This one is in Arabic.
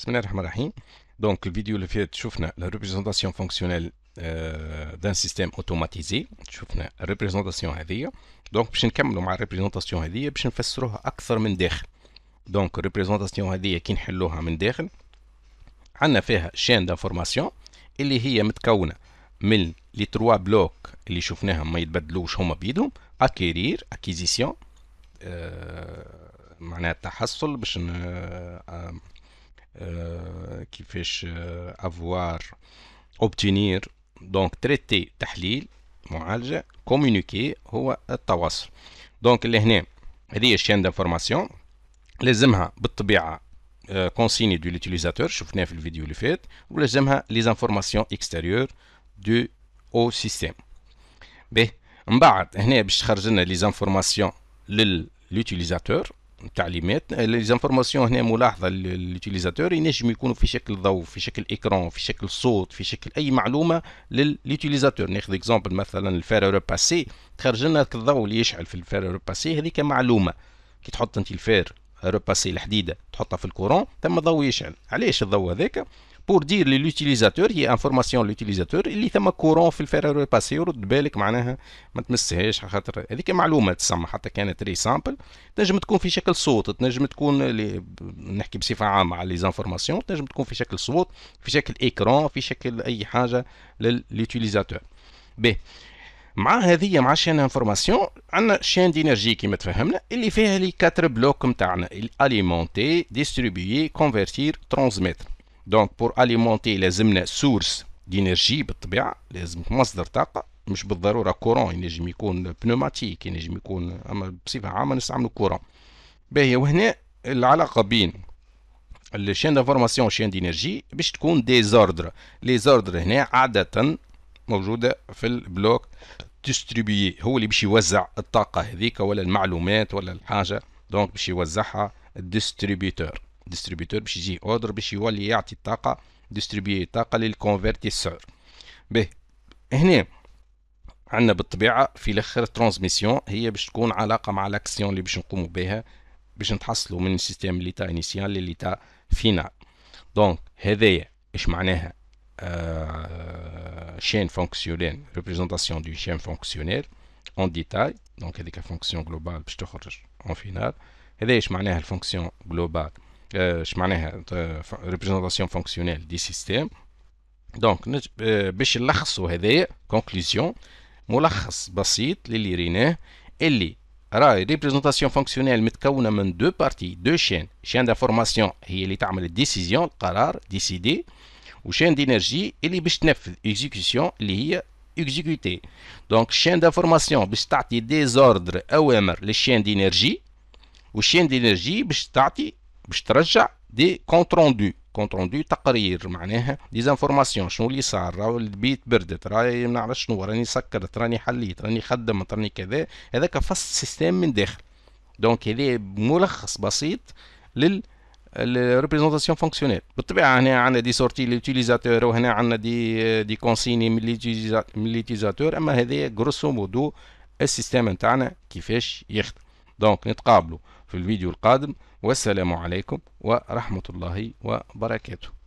بسم الله الرحمن الرحيم دونك الفيديو اللي فات شفنا لا ريبريزونطاسيون فونكسيونيل دان سيستيم اوتوماتيزي شفنا الريبريزونطاسيون هذه دونك باش نكملوا مع الريبريزونطاسيون هذه باش نفسروها اكثر من داخل دونك الريبريزونطاسيون هذه كي نحلوها من داخل عندنا فيها شين دانفورماسيون اللي هي متكونه من لي تروا بلوك اللي شفناهم ما يتبدلوش هما بيدهم اكيرير اكيزيسيون أه معناها التحصل باش Euh, qui fait euh, avoir, obtenir, donc traiter, analyser, communiquer ou à Donc là-haut, les chaînes d'information, les emmènent, par consignes de l'utilisateur. Je vous le vidéo le fait. ou les informations extérieures du système. B. Ben, en les informations de l'utilisateur. التعليمات لي زانفورماسيون هنا ملاحظه لليوتيليزاتور ينجم يكونوا في شكل ضوء في شكل ايكرون في شكل صوت في شكل اي معلومه لليوتيليزاتور ناخذ اكزامبل مثلا الفيرور باسي تخرج لنا الضوء اللي يشعل في الفيرور باسي هذيك معلومه كي تحط انت الفير باسي الحديده تحطها في الكورون ثم ضوء يشعل علاش الضوء هذاك بور دير لي لوتيليزاتور هي انفورماسيون لوتيليزاتور اللي ثم كورون في الفيرارو باسي ورد بالك معناها ما تمسهاش خاطر هذيك معلومه تسمى حتى كانت ري سامبل تنجم تكون في شكل صوت تنجم تكون لي... نحكي بصفه عامه على لي زانفورماسيون تنجم تكون في شكل صوت في شكل ايكرون في شكل اي حاجه للوتيليزاتور باهي مع هذه مع شين انفورماسيون عندنا شين دينرجي كيما تفهمنا اللي فيها لي كاتر بلوك نتاعنا اليمونتي ديستريبيي كونفيرتير ترانزميتر دونك بور اليمونتي لازمنا سورس دينرجي بالطبيعه لازم مصدر طاقه مش بالضروره كورون يعني ينجم يكون بنوماتيك ينجم يكون اما بصفه عامه نستعملوا كورون باهي وهنا العلاقه بين الشين دافورماسيون شين دينرجي باش تكون دي زوردر لي زوردر هنا عاده موجوده في البلوك ديستريبيي هو اللي باش يوزع الطاقه هذيك ولا المعلومات ولا الحاجه دونك باش يوزعها الديستريبيتور ديستريبيتور باش يجي اوردر باش يولي يعطي الطاقه ديستريبي الطاقه للكونفرتيسور به هنا عندنا بالطبيعه في الاخر ترانسميسيون هي باش تكون علاقه مع لاكسيون اللي باش نقوموا بها باش نتحصلوا من السيستم ليتا انيسيال ليتا فينال دونك هذايا اش معناها شين فونكسيونيل ريبريزونطاسيون دو شين فونكسيونيل اون ديتاي دونك هذيك فونكسيون جلوبال باش تخرج اون فينال هذا ايش معناها الفونكسيون جلوبال Euh, je m'en représentation fonctionnelle du système. Donc, pour que la conclusion soit basée sur les lignes, la représentation fonctionnelle met en deux parties, deux chaînes. chaîne d'information, elle est la décision, elle est chaîne d'énergie, elle est exécution l'exécution, elle est Donc, chaîne d'information, elle est des la déordre, elle à la chaîne d'énergie. La chaîne d'énergie, elle est باش ترجع دي كونت روندو كونت روندو تقرير معناها ديزانفورماسيون شنو اللي صار راهو البيت بردت راهي ما نعرفش شنو راني سكرت راني حليت راني خدمت راني كذا هذاك فصل سيستم من داخل دونك هذا ملخص بسيط لل الريبريزونطاسيون فونكسيونيل بالطبيعه هنا عندنا دي سورتي ليوتيليزاتور وهنا عندنا دي دي كونسيني من ليوتيليزاتور اما هذايا غروسو مودو السيستم نتاعنا كيفاش يخدم دونك نتقابلوا في الفيديو القادم والسلام عليكم ورحمة الله وبركاته